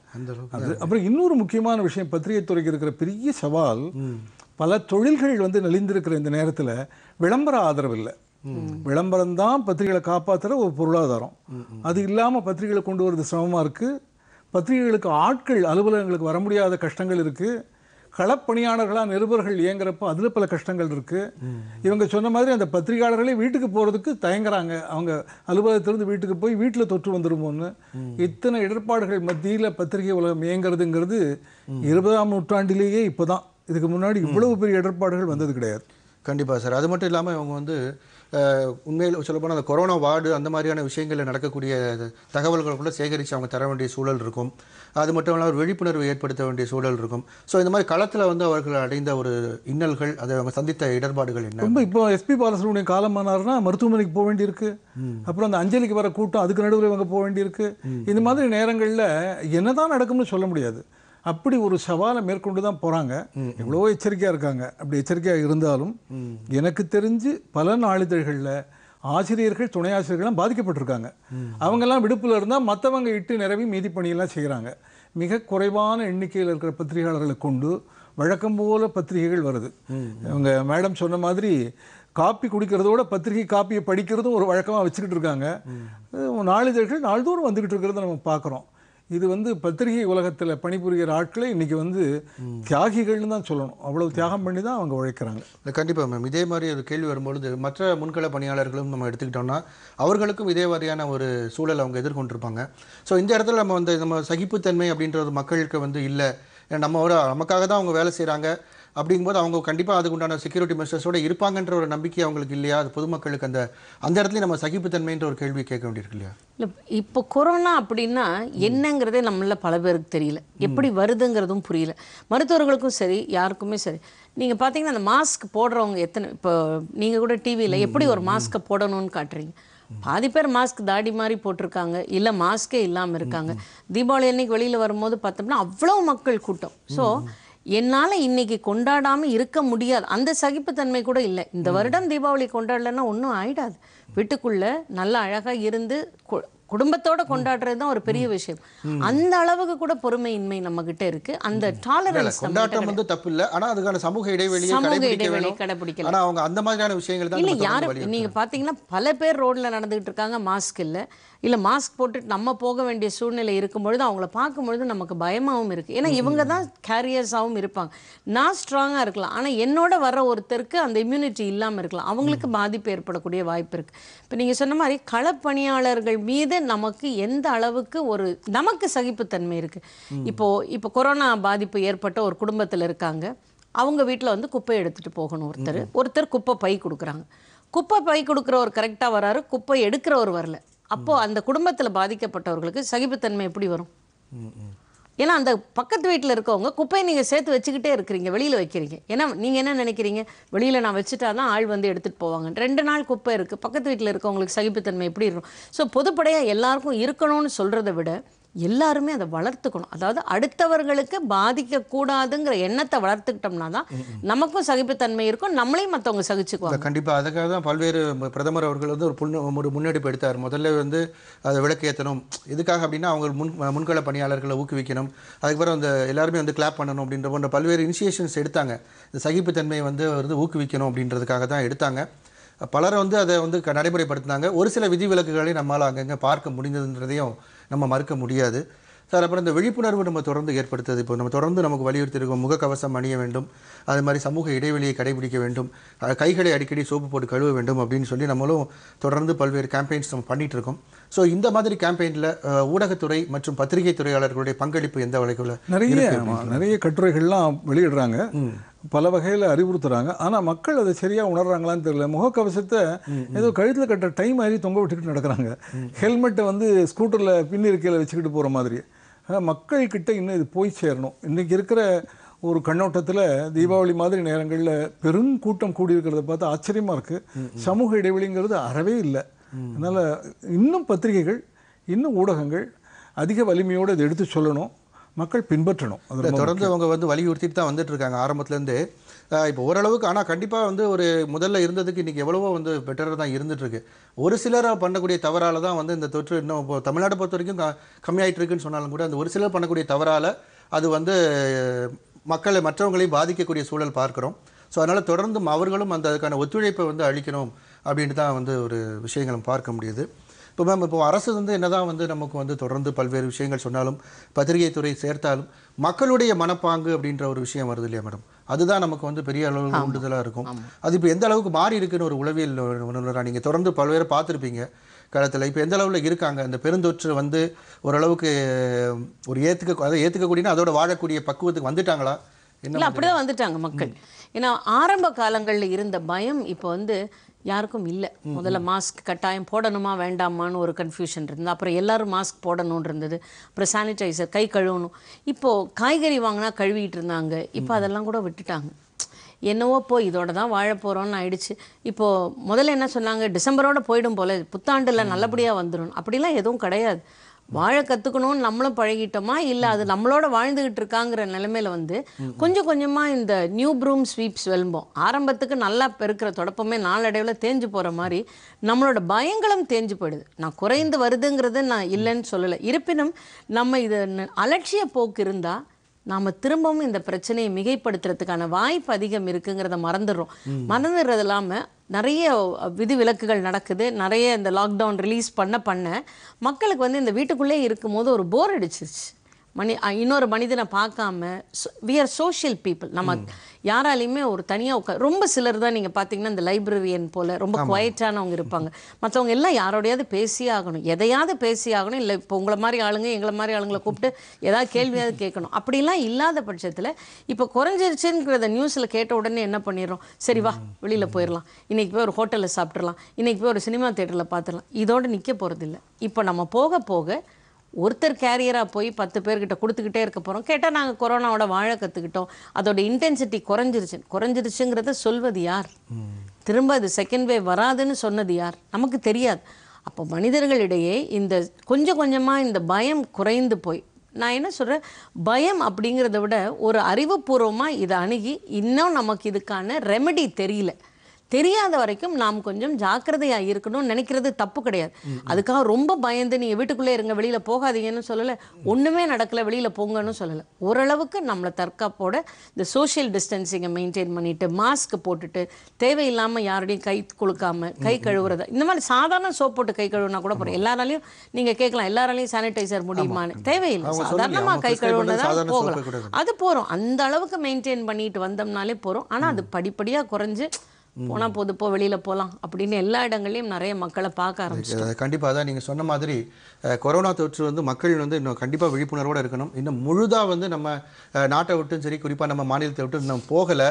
அது அப்புறம் இன்னொரு முக்கியமான விஷயம் பத்திரிகை துறைக்கு இருக்கிற பெரிய சவால் பல தொழில்கள் வந்து நெளிந்திருக்கிற இந்த நேரத்தில் விளம்பர ஆதரவு இல்லை விளம்பரம் தான் பத்திரிகைகளை காப்பாற்றுற ஒரு பொருளாதாரம் அது இல்லாமல் பத்திரிகைகளை கொண்டு வரது சிரமமாக இருக்குது பத்திரிகைகளுக்கு ஆட்கள் அலுவலகங்களுக்கு வர முடியாத கஷ்டங்கள் இருக்குது களப்பணியாளர்களாக நிருபர்கள் இயங்குறப்ப அதில் பல கஷ்டங்கள் இருக்குது இவங்க சொன்ன மாதிரி அந்த பத்திரிகையாளர்களே வீட்டுக்கு போகிறதுக்கு தயங்குறாங்க அவங்க அலுவலகத்திலிருந்து வீட்டுக்கு போய் வீட்டில் தொற்று வந்துடுமோன்னு இத்தனை இடர்பாடுகள் மத்தியில் பத்திரிகை உலகம் இயங்குறதுங்கிறது இருபதாம் நூற்றாண்டிலேயே இப்போ தான் இதுக்கு முன்னாடி இவ்வளவு பெரிய இடர்பாடுகள் வந்தது கிடையாது கண்டிப்பாக சார் அது மட்டும் இல்லாமல் இவங்க வந்து உண்மையில் சொல்லப்போனால் அந்த கொரோனா வார்டு அந்த மாதிரியான விஷயங்களில் நடக்கக்கூடிய தகவல்களை கூட சேகரித்து அவங்க தர வேண்டிய சூழல் இருக்கும் அது மட்டும் இல்லாமல் விழிப்புணர்வு ஏற்படுத்த வேண்டிய சூழல் இருக்கும் ஸோ இந்த மாதிரி களத்தில் வந்து அவர்கள் அடைந்த ஒரு இன்னல்கள் அதை அவங்க சந்தித்த இடர்பாடுகள் என்ன ரொம்ப இப்போ எஸ்பி பாலசுடைய காலமானார்னா மருத்துவமனைக்கு போக வேண்டியிருக்கு அப்புறம் அந்த அஞ்சலிக்கு வர கூட்டம் அதுக்கு நடுவில் இவங்க போக வேண்டியிருக்கு இந்த மாதிரி நேரங்களில் என்னதான் நடக்கும்னு சொல்ல முடியாது அப்படி ஒரு சவாலை மேற்கொண்டு தான் போகிறாங்க எவ்வளோ எச்சரிக்கையாக இருக்காங்க அப்படி எச்சரிக்கையாக இருந்தாலும் எனக்கு தெரிஞ்சு பல நாளிதழ்களில் ஆசிரியர்கள் துணை ஆசிரியர்கள்லாம் பாதிக்கப்பட்டிருக்காங்க அவங்கெல்லாம் விடுப்பில் இருந்தால் மற்றவங்க இட்டு நிரவி மீதி பணியெல்லாம் செய்கிறாங்க மிக குறைவான எண்ணிக்கையில் இருக்கிற பத்திரிகையாளர்களை கொண்டு வழக்கம் போல பத்திரிகைகள் வருது அவங்க மேடம் சொன்ன மாதிரி காப்பி குடிக்கிறதோட பத்திரிகை காப்பியை படிக்கிறதும் ஒரு வழக்கமாக வச்சுக்கிட்டு இருக்காங்க நாளிதழ்கள் நாள்தோறும் வந்துக்கிட்டு இருக்கிறத நம்ம பார்க்குறோம் இது வந்து பத்திரிகை உலகத்தில் பணிபுரிகிற ஆட்களை இன்றைக்கி வந்து தியாகிகள்னு தான் சொல்லணும் அவ்வளோ தியாகம் பண்ணி தான் அவங்க உழைக்கிறாங்க இல்லை கண்டிப்பாக மேம் இதே மாதிரி ஒரு கேள்வி வரும்பொழுது மற்ற முன்கள பணியாளர்களும் நம்ம எடுத்துக்கிட்டோம்னா அவர்களுக்கும் இதே மாதிரியான ஒரு சூழல் அவங்க எதிர்கொண்டிருப்பாங்க ஸோ இந்த இடத்துல நம்ம வந்து நம்ம சகிப்புத்தன்மை அப்படின்ற ஒரு மக்களுக்கு வந்து இல்லை நம்ம ஒரு நமக்காக தான் அவங்க வேலை செய்கிறாங்க அப்படிங்கும்போது அவங்க கண்டிப்பாக அதுக்குண்டான செக்யூரிட்டி மெஷர்ஸோடு இருப்பாங்கன்ற ஒரு நம்பிக்கை அவங்களுக்கு இல்லையா அது பொதுமக்களுக்கு அந்த அந்த இடத்துல நம்ம சகிப்புத்தன்மைன்ற ஒரு கேள்வி கேட்க வேண்டியிருக்கு இல்லையா இல்லை இப்போ கொரோனா அப்படின்னா என்னங்கிறதே நம்மள பல பேருக்கு தெரியல எப்படி வருதுங்கிறதும் புரியல மருத்துவர்களுக்கும் சரி யாருக்குமே சரி நீங்கள் பார்த்தீங்கன்னா அந்த மாஸ்க் போடுறவங்க எத்தனை இப்போ நீங்கள் கூட டிவியில் எப்படி ஒரு மாஸ்க்கை போடணும்னு காட்டுறீங்க பாதி பேர் மாஸ்க் தாடி மாதிரி போட்டிருக்காங்க இல்லை மாஸ்கே இல்லாமல் இருக்காங்க தீபாவளி அன்னைக்கு வெளியில் வரும்போது பார்த்தோம்னா அவ்வளோ மக்கள் கூட்டம் ஸோ என்னால் இன்னைக்கு கொண்டாடாமல் இருக்க முடியாது அந்த சகிப்புத்தன்மை கூட இல்லை இந்த வருடம் தீபாவளி கொண்டாடலைன்னா ஒன்றும் ஆயிடாது வீட்டுக்குள்ள நல்லா அழகாக இருந்து குடும்பத்தோட கொண்டாடுறது தான் ஒரு பெரிய விஷயம் அந்த அளவுக்கு கூட பொறுமையின்மை நம்ம கிட்ட இருக்கு அந்த டாலரன்ஸ் கொண்டாட்டம் வந்து தப்பு இல்ல ஆனா அதுக்கான சமூக இடைவெளி சமூக இடைவெளி கடைபிடிக்கல ஆனா அவங்க அந்த மாதிரியான விஷயங்கள் தான் இல்ல யாரு நீங்க பாத்தீங்கன்னா பல பேர் ரோட்ல நடந்துகிட்டு இருக்காங்க மாஸ்க் இல்ல இல்லை மாஸ்க் போட்டுட்டு நம்ம போக வேண்டிய சூழ்நிலை இருக்கும்பொழுது அவங்கள பார்க்கும்பொழுது நமக்கு பயமாகவும் இருக்குது ஏன்னா இவங்க தான் கேரியர்ஸாகவும் இருப்பாங்க நான் ஸ்ட்ராங்காக இருக்கலாம் ஆனால் என்னோட வர ஒருத்தருக்கு அந்த இம்யூனிட்டி இல்லாமல் இருக்கலாம் அவங்களுக்கு பாதிப்பு ஏற்படக்கூடிய வாய்ப்பு இருக்குது இப்போ நீங்கள் சொன்ன மாதிரி களப்பணியாளர்கள் மீது நமக்கு எந்த அளவுக்கு ஒரு நமக்கு சகிப்புத்தன்மை இருக்குது இப்போது இப்போ கொரோனா பாதிப்பு ஏற்பட்ட ஒரு குடும்பத்தில் இருக்காங்க அவங்க வீட்டில் வந்து குப்பை எடுத்துகிட்டு போகணும் ஒருத்தர் ஒருத்தர் குப்பை பை கொடுக்குறாங்க குப்பை பை கொடுக்குறவர் கரெக்டாக வராரு குப்பை எடுக்கிறவர் வரல அப்போது அந்த குடும்பத்தில் பாதிக்கப்பட்டவர்களுக்கு சகிப்புத்தன்மை எப்படி வரும் ஏன்னா அந்த பக்கத்து வீட்டில் இருக்கவங்க குப்பையை நீங்கள் சேர்த்து வச்சுக்கிட்டே இருக்கிறீங்க வெளியில் வைக்கிறீங்க ஏன்னா நீங்கள் என்ன நினைக்கிறீங்க வெளியில் நான் வச்சுட்டா தான் ஆள் வந்து எடுத்துகிட்டு போவாங்க ரெண்டு நாள் குப்பை இருக்குது பக்கத்து வீட்டில் இருக்கவங்களுக்கு சகிப்புத்தன்மை எப்படி இருக்கும் ஸோ பொதுப்படையாக எல்லாருக்கும் இருக்கணும்னு சொல்கிறத விட எல்லாருமே அதை வளர்த்துக்கணும் அதாவது அடுத்தவர்களுக்கு பாதிக்கக்கூடாதுங்கிற எண்ணத்தை வளர்த்துக்கிட்டோம்னா தான் நமக்கும் சகிப்புத்தன்மை இருக்கும் நம்மளையும் மற்றவங்க சகிச்சுக்குவாங்க கண்டிப்பாக அதுக்காக தான் பல்வேறு பிரதமர் அவர்கள் வந்து ஒரு புண்ணு ஒரு முன்னெடுப்பு எடுத்தார் முதல்ல வந்து அதை விளக்கு ஏற்றணும் எதுக்காக அப்படின்னா அவங்க முன் முன்கள பணியாளர்களை ஊக்குவிக்கணும் அதுக்கப்புறம் அந்த எல்லாருமே வந்து கிளாப் பண்ணணும் அப்படின்ற போன்ற பல்வேறு இனிஷியேஷன்ஸ் எடுத்தாங்க இந்த சகிப்புத்தன்மையை வந்து வந்து ஊக்குவிக்கணும் அப்படின்றதுக்காக தான் எடுத்தாங்க பலரை வந்து அதை வந்து க நடைமுறைப்படுத்தினாங்க ஒரு சில விதிவிலக்குகளை நம்மால் அங்கங்கே பார்க்க முடிந்ததுன்றதையும் நம்ம மறுக்க முடியாது சார் அப்புறம் இந்த விழிப்புணர்வு நம்ம தொடர்ந்து ஏற்படுத்துது இப்போ நம்ம தொடர்ந்து நமக்கு வலியுறுத்தி இருக்கோம் முகக்கவசம் அணிய வேண்டும் அது மாதிரி சமூக இடைவெளியை கடைபிடிக்க வேண்டும் கைகளை அடிக்கடி சோப்பு போட்டு கழுவ வேண்டும் அப்படின்னு சொல்லி நம்மளும் தொடர்ந்து பல்வேறு கேம்பெயின்ஸ் நம்ம பண்ணிகிட்டு இருக்கோம் ஸோ இந்த மாதிரி கேம்பெயினில் ஊடகத்துறை மற்றும் பத்திரிகை துறையாளர்களுடைய பங்களிப்பு எந்த வழக்கில் நிறைய நிறைய கட்டுரைகள்லாம் வெளியிடுறாங்க பல வகையில் அறிவுறுத்துறாங்க ஆனால் மக்கள் அதை சரியாக உணர்றாங்களான்னு தெரியல முகக்கவசத்தை ஏதோ கழுத்தில் கட்ட டைம் மாதிரி தொங்க விட்டுக்கிட்டு நடக்கிறாங்க ஹெல்மெட்டை வந்து ஸ்கூட்டரில் பின் இருக்கையில் வச்சுக்கிட்டு போகிற மாதிரி மக்கள்கிட்ட இன்னும் இது போய் சேரணும் இன்றைக்கி இருக்கிற ஒரு கண்ணோட்டத்தில் தீபாவளி மாதிரி நேரங்களில் பெரும் கூட்டம் கூடியிருக்கிறத பார்த்து ஆச்சரியமாக இருக்குது சமூக இடைவெளிங்கிறது அறவே இல்லை அதனால் இன்னும் பத்திரிகைகள் இன்னும் ஊடகங்கள் அதிக வலிமையோடு இதை எடுத்து சொல்லணும் மக்கள் பின்பற்றணும் தொடர்ந்து அவங்க வந்து வலியுறுத்திட்டு தான் வந்துட்டு இருக்காங்க ஆரம்பத்துலேருந்து இப்போ ஓரளவுக்கு ஆனால் கண்டிப்பாக வந்து ஒரு முதல்ல இருந்ததுக்கு இன்றைக்கி எவ்வளவோ வந்து பெட்டராக தான் இருந்துகிட்ருக்கு ஒரு சிலர் பண்ணக்கூடிய தவறால் தான் வந்து இந்த தொற்று இன்னும் இப்போ தமிழ்நாடு பொறுத்த வரைக்கும் க இருக்குன்னு சொன்னாலும் கூட அந்த ஒரு சிலர் பண்ணக்கூடிய தவறால் அது வந்து மக்களை மற்றவங்களையும் பாதிக்கக்கூடிய சூழல் பார்க்குறோம் ஸோ அதனால் தொடர்ந்து அவர்களும் அந்த அதுக்கான ஒத்துழைப்பை வந்து அளிக்கணும் அப்படின்ட்டு தான் வந்து ஒரு விஷயங்களும் பார்க்க முடியுது இப்போ மேம் இப்போ அரசு வந்து என்னதான் வந்து நமக்கு வந்து தொடர்ந்து பல்வேறு விஷயங்கள் சொன்னாலும் பத்திரிகை துறை சேர்த்தாலும் மக்களுடைய மனப்பாங்கு அப்படின்ற ஒரு விஷயம் வருது இல்லையா மேடம் அதுதான் நமக்கு வந்து பெரிய அளவு உண்டுதலாக இருக்கும் அது இப்போ எந்த அளவுக்கு மாறி இருக்குன்னு ஒரு உளவியல் உணர்வராக நீங்கள் தொடர்ந்து பல்வேறு பார்த்துருப்பீங்க காலத்தில் இப்போ எந்த அளவில் இருக்காங்க அந்த பெருந்தொற்று வந்து ஓரளவுக்கு ஒரு ஏற்றுக்க அதை ஏற்றுக்கக்கூடியனா அதோட வாழக்கூடிய பக்குவத்துக்கு வந்துட்டாங்களா இல்லை அப்படிதான் வந்துட்டாங்க மக்கள் ஏன்னா ஆரம்ப காலங்களில் இருந்த பயம் இப்போ வந்து யாருக்கும் இல்லை முதல்ல மாஸ்க் கட்டாயம் போடணுமா வேண்டாமான்னு ஒரு கன்ஃபியூஷன் இருந்தது அப்புறம் எல்லோரும் மாஸ்க் போடணும்னு இருந்தது அப்புறம் சானிடைசர் கை கழுவணும் இப்போது காய்கறி வாங்கினா கழுவிட்டு இருந்தாங்க இப்போ அதெல்லாம் கூட விட்டுட்டாங்க என்னவோ போய் இதோட தான் வாழ போகிறோன்னு ஆயிடுச்சு இப்போது முதல்ல என்ன சொன்னாங்க டிசம்பரோட போயிடும் போல் புத்தாண்டில் நல்லபடியாக வந்துடும் அப்படிலாம் எதுவும் கிடையாது வாழ கற்றுக்கணும்னு நம்மளும் பழகிட்டோமா இல்லை அது நம்மளோட வாழ்ந்துகிட்டு இருக்காங்கிற நிலைமையில வந்து கொஞ்சம் கொஞ்சமாக இந்த நியூ ப்ரூம் ஸ்வீப்ஸ் வெல்போம் ஆரம்பத்துக்கு நல்லா பெருக்கிற தொடப்பமே நாளடைவில் தேஞ்சு போகிற மாதிரி நம்மளோட பயங்களும் தேஞ்சு போயிடுது நான் குறைந்து வருதுங்கிறது நான் இல்லைன்னு சொல்லலை இருப்பினும் நம்ம இது அலட்சிய போக்கு இருந்தால் நாம திரும்பவும் இந்த பிரச்சனையை மிகைப்படுத்துறதுக்கான வாய்ப்பு அதிகம் இருக்குங்கிறத மறந்துடுறோம் மறந்துடுறது இல்லாம நிறைய விதி விலக்குகள் நடக்குது நிறைய இந்த லாக்டவுன் ரிலீஸ் பண்ண பண்ண மக்களுக்கு வந்து இந்த வீட்டுக்குள்ளே போது ஒரு போர் அடிச்சிருச்சு மனி இன்னொரு மனிதனை பார்க்காம வி ஆர் சோஷியல் பீப்புள் நம்ம யாராலையுமே ஒரு தனியாக உட்கா ரொம்ப சிலர் தான் நீங்கள் பார்த்தீங்கன்னா இந்த லைப்ரரியன் போல் ரொம்ப குவைட்டானவங்க இருப்பாங்க மற்றவங்க எல்லாம் யாரோடையாவது பேசி ஆகணும் எதையாவது பேசி ஆகணும் இல்லை இப்போ உங்களை மாதிரி ஆளுங்க எங்களை மாதிரி ஆளுங்களை கூப்பிட்டு ஏதாவது கேள்வியாவது கேட்கணும் அப்படிலாம் இல்லாத பட்சத்தில் இப்போ குறைஞ்சிருச்சுங்கிறத நியூஸில் கேட்ட உடனே என்ன பண்ணிடுறோம் சரி வா வெளியில் போயிடலாம் இன்றைக்கி போய் ஒரு ஹோட்டலில் சாப்பிட்றலாம் இன்றைக்கி போய் ஒரு சினிமா தேட்டரில் பார்த்துடலாம் இதோடு நிற்க போகிறதில்ல இப்போ நம்ம போக போக ஒருத்தர் கேரியராக போய் பத்து பேர்கிட்ட கொடுத்துக்கிட்டே இருக்க போகிறோம் கேட்டால் நாங்கள் கொரோனாவோட வாழ கற்றுக்கிட்டோம் அதோட இன்டென்சிட்டி குறைஞ்சிருச்சு குறைஞ்சிருச்சுங்கிறத சொல்வது யார் திரும்ப அது செகண்ட் வேவ் வராதுன்னு சொன்னது யார் நமக்கு தெரியாது அப்போ மனிதர்களிடையே இந்த கொஞ்சம் கொஞ்சமாக இந்த பயம் குறைந்து போய் நான் என்ன சொல்கிறேன் பயம் அப்படிங்கிறத விட ஒரு அறிவுபூர்வமாக இதை அணுகி இன்னும் நமக்கு இதுக்கான ரெமெடி தெரியல தெரியாத வரைக்கும் நாம் கொஞ்சம் ஜாக்கிரதையா இருக்கணும்னு நினைக்கிறது தப்பு கிடையாது அதுக்காக ரொம்ப பயந்து நீங்க வீட்டுக்குள்ளே இருங்க வெளியில போகாதீங்கன்னு சொல்லல ஒண்ணுமே நடக்கல வெளியில போங்கன்னு சொல்லல ஓரளவுக்கு நம்மளை தற்காப்போட இந்த சோஷியல் டிஸ்டன்சிங்கை மெயின்டைன் பண்ணிட்டு மாஸ்க் போட்டுட்டு தேவையில்லாம யாரோடையும் கை குளுக்காமல் கை கழுவுறத இந்த மாதிரி சாதாரண சோப் போட்டு கை கழுவுனா கூட போகிறோம் எல்லாராலையும் நீங்க கேட்கலாம் எல்லாராலையும் சானிடைசர் முடியுமான்னு தேவையில்லை சாதாரணமா கை கழுவுனதான் போகலாம் அது போறோம் அந்த அளவுக்கு மெயின்டைன் பண்ணிட்டு வந்தோம்னாலே போறோம் ஆனா அது படிப்படியா குறைஞ்சு போனால் போது போ வெளியில் போகலாம் அப்படின்னு எல்லா இடங்களையும் நிறைய மக்களை பார்க்க ஆரம்பிச்சு கண்டிப்பாக அதான் நீங்கள் சொன்ன மாதிரி கொரோனா தொற்று வந்து மக்கள் வந்து இன்னும் கண்டிப்பாக விழிப்புணர்வோடு இருக்கணும் இன்னும் முழுதாக வந்து நம்ம நாட்டை விட்டும் சரி குறிப்பாக நம்ம மாநிலத்தை விட்டும் இன்னும் போகலை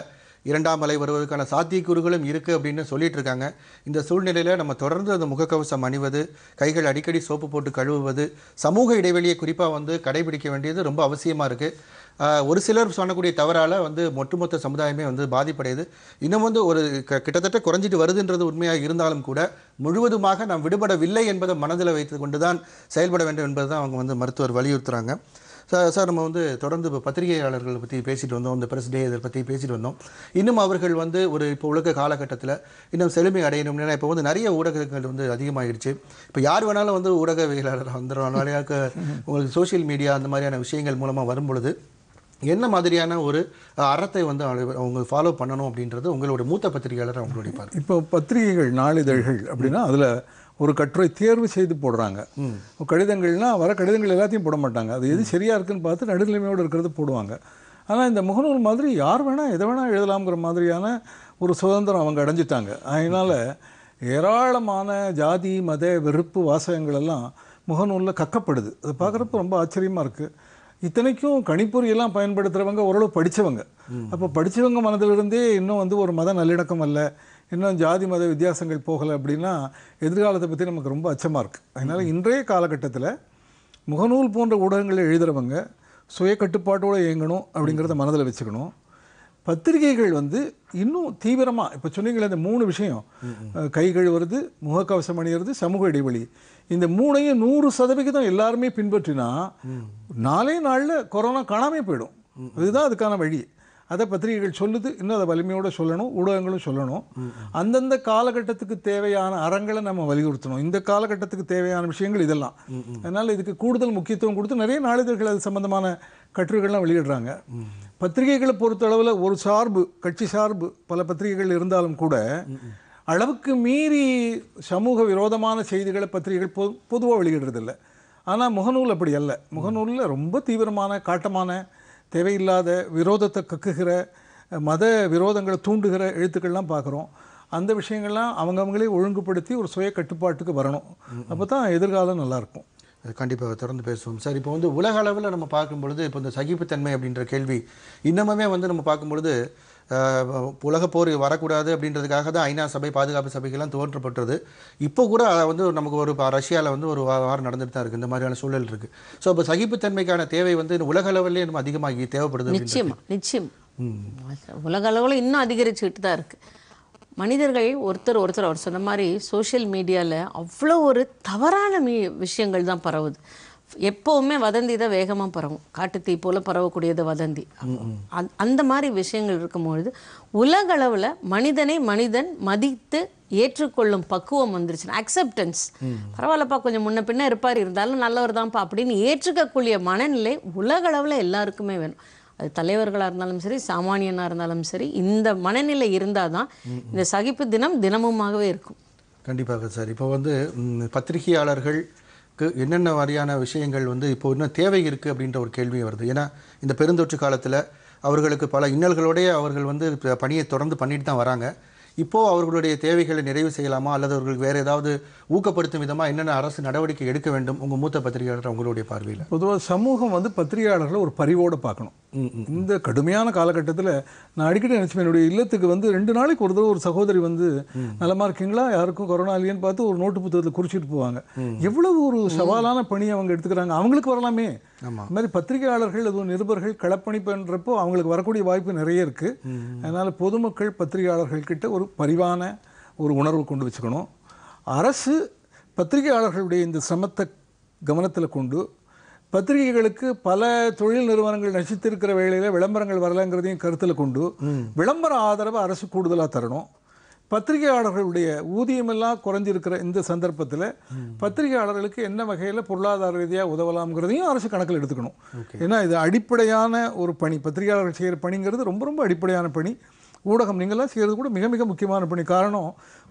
இரண்டாம் அலை வருவதற்கான சாத்தியக்கூறுகளும் இருக்குது அப்படின்னு சொல்லிட்டு இருக்காங்க இந்த சூழ்நிலையில் நம்ம தொடர்ந்து அந்த முகக்கவசம் அணிவது கைகள் அடிக்கடி சோப்பு போட்டு கழுவுவது சமூக இடைவெளியை குறிப்பாக வந்து கடைபிடிக்க வேண்டியது ரொம்ப அவசியமாக இருக்குது ஒரு சிலர் சொல்லக்கூடிய தவறால் வந்து ஒட்டுமொத்த சமுதாயமே வந்து பாதிப்படையுது இன்னும் வந்து ஒரு கிட்டத்தட்ட குறைஞ்சிட்டு வருதுன்றது உண்மையாக இருந்தாலும் கூட முழுவதுமாக நாம் விடுபடவில்லை என்பதை மனதில் வைத்து கொண்டு தான் செயல்பட வேண்டும் என்பது தான் அவங்க வந்து மருத்துவர் வலியுறுத்துகிறாங்க சார் சார் நம்ம வந்து தொடர்ந்து இப்போ பத்திரிகையாளர்களை பற்றி பேசிட்டு வந்தோம் இந்த பிரஸ் டே இதை பற்றி பேசிட்டு வந்தோம் இன்னும் அவர்கள் வந்து ஒரு இப்போ உலக காலகட்டத்தில் இன்னும் செழுமை அடையணும்னா இப்போ வந்து நிறைய ஊடகங்கள் வந்து அதிகமாகிடுச்சு இப்போ யார் வேணாலும் வந்து ஊடகவியலாளர் வந்துடும் நிறையா உங்களுக்கு சோஷியல் மீடியா அந்த மாதிரியான விஷயங்கள் மூலமாக வரும் பொழுது என்ன மாதிரியான ஒரு அறத்தை வந்து அவங்க ஃபாலோ பண்ணணும் அப்படின்றது உங்களோட மூத்த பத்திரிகையாளர் அவங்களுடைய இப்போ பத்திரிகைகள் நாளிதழ்கள் அப்படின்னா அதில் ஒரு கட்டுரை தேர்வு செய்து போடுறாங்க கடிதங்கள்னால் வர கடிதங்கள் எல்லாத்தையும் போட மாட்டாங்க அது எது சரியாக இருக்குன்னு பார்த்து நடுநிலைமையோடு இருக்கிறது போடுவாங்க ஆனால் இந்த முகநூல் மாதிரி யார் வேணால் எதை வேணால் எழுதலாம்ங்கிற மாதிரியான ஒரு சுதந்திரம் அவங்க அடைஞ்சிட்டாங்க அதனால் ஏராளமான ஜாதி மத வெறுப்பு வாசகங்கள் எல்லாம் முகநூலில் கக்கப்படுது அது பார்க்குறப்ப ரொம்ப ஆச்சரியமாக இருக்குது இத்தனைக்கும் கணிப்பொறியெல்லாம் பயன்படுத்துகிறவங்க ஓரளவு படித்தவங்க அப்போ படித்தவங்க மனதிலிருந்தே இன்னும் வந்து ஒரு மத நல்லிணக்கம் அல்ல இன்னும் ஜாதி மத வித்தியாசங்கள் போகலை அப்படின்னா எதிர்காலத்தை பற்றி நமக்கு ரொம்ப அச்சமாக இருக்குது அதனால் இன்றைய காலகட்டத்தில் முகநூல் போன்ற ஊடகங்களில் எழுதுகிறவங்க சுய கட்டுப்பாட்டோடு இயங்கணும் அப்படிங்கிறத மனதில் வச்சுக்கணும் பத்திரிகைகள் வந்து இன்னும் தீவிரமாக இப்போ சொன்னீங்களே இந்த மூணு விஷயம் கை கழுவுறது முகக்கவசம் அணியிறது சமூக இடைவெளி இந்த மூணையும் நூறு சதவிகிதம் எல்லாருமே பின்பற்றினா நாலே நாளில் கொரோனா காணாமே போயிடும் இதுதான் அதுக்கான வழி அதை பத்திரிகைகள் சொல்லுது இன்னும் அதை வலிமையோடு சொல்லணும் ஊடகங்களும் சொல்லணும் அந்தந்த காலகட்டத்துக்கு தேவையான அறங்களை நம்ம வலியுறுத்தணும் இந்த காலகட்டத்துக்கு தேவையான விஷயங்கள் இதெல்லாம் அதனால் இதுக்கு கூடுதல் முக்கியத்துவம் கொடுத்து நிறைய நாளிதழ்கள் அது சம்மந்தமான கட்டுரைகள்லாம் வெளியிடுறாங்க பத்திரிகைகளை பொறுத்தளவில் ஒரு சார்பு கட்சி சார்பு பல பத்திரிகைகள் இருந்தாலும் கூட அளவுக்கு மீறி சமூக விரோதமான செய்திகளை பத்திரிகைகள் பொ பொதுவாக வெளியிடுறதில்ல ஆனால் முகநூல் அப்படி அல்ல முகநூலில் ரொம்ப தீவிரமான காட்டமான தேவையில்லாத விரோதத்தை கக்குகிற மத விரோதங்களை தூண்டுகிற எழுத்துக்கள்லாம் பார்க்குறோம் அந்த விஷயங்கள்லாம் அவங்கவுங்களே ஒழுங்குபடுத்தி ஒரு சுய கட்டுப்பாட்டுக்கு வரணும் அப்போ தான் எதிர்காலம் நல்லாயிருக்கும் அது கண்டிப்பாக தொடர்ந்து பேசுவோம் சார் இப்போ வந்து உலக அளவில் நம்ம பார்க்கும்பொழுது இப்போ இந்த சகிப்புத்தன்மை அப்படின்ற கேள்வி இன்னமுமே வந்து நம்ம பார்க்கும்பொழுது உலக போர் வரக்கூடாது அப்படின்றதுக்காக தான் ஐநா சபை பாதுகாப்பு சபைக்கெல்லாம் தோன்றப்பட்டது இப்போ கூட அதை வந்து நமக்கு ஒரு ரஷ்யாவில் வந்து ஒரு வாரம் நடந்துட்டு தான் இருக்குது இந்த மாதிரியான சூழல் இருக்குது ஸோ இப்போ சகிப்புத்தன்மைக்கான தேவை வந்து உலக அளவிலே நம்ம அதிகமாகி தேவைப்படுது நிச்சயம் நிச்சயம் உலக அளவில் இன்னும் அதிகரிச்சுக்கிட்டு தான் இருக்குது மனிதர்கள் ஒருத்தர் ஒருத்தர் அவர் சொன்ன மாதிரி சோஷியல் மீடியாவில் அவ்வளோ ஒரு தவறான மீ விஷயங்கள் தான் பரவுது எப்போவுமே வதந்தி தான் வேகமாக பரவும் காட்டுத்தீ போல் பரவக்கூடியது வதந்தி அந்த மாதிரி விஷயங்கள் இருக்கும்பொழுது அளவில் மனிதனை மனிதன் மதித்து ஏற்றுக்கொள்ளும் பக்குவம் வந்துருச்சுன்னா அக்செப்டன்ஸ் பரவாயில்லப்பா கொஞ்சம் முன்ன பின்ன இருப்பார் இருந்தாலும் நல்லவர் தான்ப்பா அப்படின்னு ஏற்றுக்கக்கூடிய மனநிலை உலகளவில் எல்லாருக்குமே வேணும் அது தலைவர்களாக இருந்தாலும் சரி சாமானியனாக இருந்தாலும் சரி இந்த மனநிலை இருந்தால் தான் இந்த சகிப்பு தினம் தினமுமாகவே இருக்கும் கண்டிப்பாக சார் இப்போ வந்து பத்திரிகையாளர்கள் என்னென்ன மாதிரியான விஷயங்கள் வந்து இப்போ இன்னும் தேவை இருக்குது அப்படின்ற ஒரு கேள்வி வருது ஏன்னா இந்த பெருந்தொற்று காலத்தில் அவர்களுக்கு பல இன்னல்களோடைய அவர்கள் வந்து பணியை தொடர்ந்து பண்ணிட்டு தான் வராங்க இப்போது அவர்களுடைய தேவைகளை நிறைவு செய்யலாமா அல்லது அவர்களுக்கு வேறு ஏதாவது ஊக்கப்படுத்தும் விதமாக என்னென்ன அரசு நடவடிக்கை எடுக்க வேண்டும் உங்கள் மூத்த பத்திரிகையாளர் உங்களுடைய பார்வையில் பொதுவாக சமூகம் வந்து பத்திரிகையாளர்களை ஒரு பரிவோடு பார்க்கணும் இந்த கடுமையான காலகட்டத்தில் நான் அடிக்கடி நினச்சி என்னுடைய இல்லத்துக்கு வந்து ரெண்டு நாளைக்கு ஒரு தடவை ஒரு சகோதரி வந்து நலமா இருக்கீங்களா யாருக்கும் கொரோனா இல்லையான்னு பார்த்து ஒரு நோட்டு புத்தகத்தில் குறிச்சிட்டு போவாங்க எவ்வளவு ஒரு சவாலான பணி அவங்க எடுத்துக்கிறாங்க அவங்களுக்கு வரலாமே ஆமாம் மாதிரி பத்திரிகையாளர்கள் அதுவும் நிருபர்கள் களப்பணிப்புன்றப்போ அவங்களுக்கு வரக்கூடிய வாய்ப்பு நிறைய இருக்குது அதனால் பொதுமக்கள் பத்திரிகையாளர்கள் கிட்ட ஒரு பரிவான ஒரு உணர்வு கொண்டு வச்சுக்கணும் அரசு பத்திரிகையாளர்களுடைய இந்த சிரமத்தை கவனத்தில் கொண்டு பத்திரிகைகளுக்கு பல தொழில் நிறுவனங்கள் நசித்திருக்கிற வேலையில் விளம்பரங்கள் வரலங்கிறதையும் கருத்தில் கொண்டு விளம்பர ஆதரவை அரசு கூடுதலாக தரணும் பத்திரிகையாளர்களுடைய ஊதியமெல்லாம் குறைஞ்சிருக்கிற இந்த சந்தர்ப்பத்தில் பத்திரிகையாளர்களுக்கு என்ன வகையில் பொருளாதார ரீதியாக உதவலாம்ங்கிறதையும் அரசு கணக்கில் எடுத்துக்கணும் ஏன்னா இது அடிப்படையான ஒரு பணி பத்திரிகையாளர்கள் செய்கிற பணிங்கிறது ரொம்ப ரொம்ப அடிப்படையான பணி ஊடகம் நீங்களாம் செய்கிறது கூட மிக மிக முக்கியமான பணி காரணம்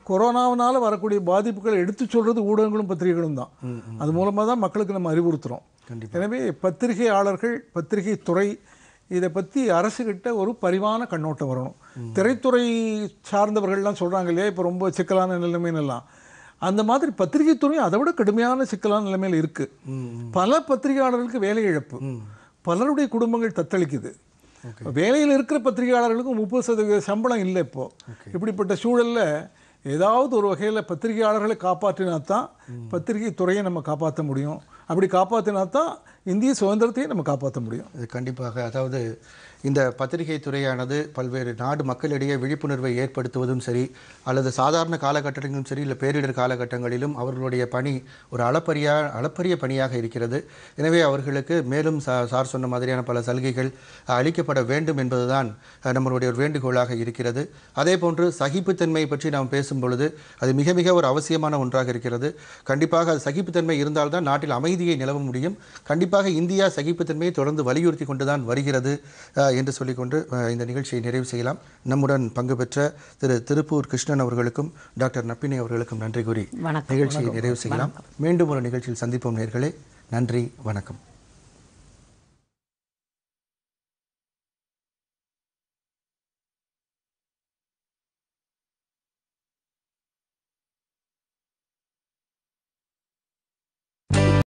கொரோனாவினால் வரக்கூடிய பாதிப்புகளை எடுத்து சொல்கிறது ஊடகங்களும் பத்திரிகைகளும் தான் அது மூலமாக தான் மக்களுக்கு நம்ம அறிவுறுத்துகிறோம் எனவே பத்திரிகையாளர்கள் பத்திரிகை துறை இதை பற்றி அரசுகிட்ட ஒரு பரிவான கண்ணோட்டம் வரணும் திரைத்துறை சார்ந்தவர்கள்லாம் சொல்கிறாங்க இல்லையா இப்போ ரொம்ப சிக்கலான நிலைமைன்னெல்லாம் அந்த மாதிரி பத்திரிகை துறையும் அதை விட கடுமையான சிக்கலான நிலைமையில் இருக்குது பல பத்திரிகையாளர்களுக்கு வேலை இழப்பு பலருடைய குடும்பங்கள் தத்தளிக்குது வேலையில் இருக்கிற பத்திரிகையாளர்களுக்கும் முப்பது சதவீத சம்பளம் இல்லை இப்போது இப்படிப்பட்ட சூழலில் ஏதாவது ஒரு வகையில் பத்திரிகையாளர்களை காப்பாற்றினா தான் பத்திரிகை துறையை நம்ம காப்பாற்ற முடியும் அப்படி காப்பாற்றினா தான் இந்திய சுதந்திரத்தையும் நம்ம காப்பாற்ற முடியும் இது கண்டிப்பாக அதாவது இந்த பத்திரிகை துறையானது பல்வேறு நாடு மக்களிடையே விழிப்புணர்வை ஏற்படுத்துவதும் சரி அல்லது சாதாரண காலகட்டங்களிலும் சரி இல்லை பேரிடர் காலகட்டங்களிலும் அவர்களுடைய பணி ஒரு அளப்பரியா அளப்பரிய பணியாக இருக்கிறது எனவே அவர்களுக்கு மேலும் சார் சொன்ன மாதிரியான பல சலுகைகள் அளிக்கப்பட வேண்டும் என்பதுதான் நம்மளுடைய ஒரு வேண்டுகோளாக இருக்கிறது அதே போன்று சகிப்புத்தன்மை பற்றி நாம் பேசும் பொழுது அது மிக மிக ஒரு அவசியமான ஒன்றாக இருக்கிறது கண்டிப்பாக அது சகிப்புத்தன்மை இருந்தால்தான் நாட்டில் அமைதியை நிலவ முடியும் கண்டிப்பாக இந்தியா சகிப்புத்தன்மையை தொடர்ந்து வலியுறுத்தி கொண்டுதான் வருகிறது என்று சொல்லிக்கொண்டு இந்த நிகழ்ச்சியை நிறைவு செய்யலாம் நம்முடன் பங்கு பெற்ற திரு திருப்பூர் கிருஷ்ணன் அவர்களுக்கும் டாக்டர் நப்பினி அவர்களுக்கும் நன்றி கூறி நிகழ்ச்சியை நிறைவு செய்யலாம் மீண்டும் ஒரு நிகழ்ச்சியில் சந்திப்போம் நேர்களே நன்றி வணக்கம்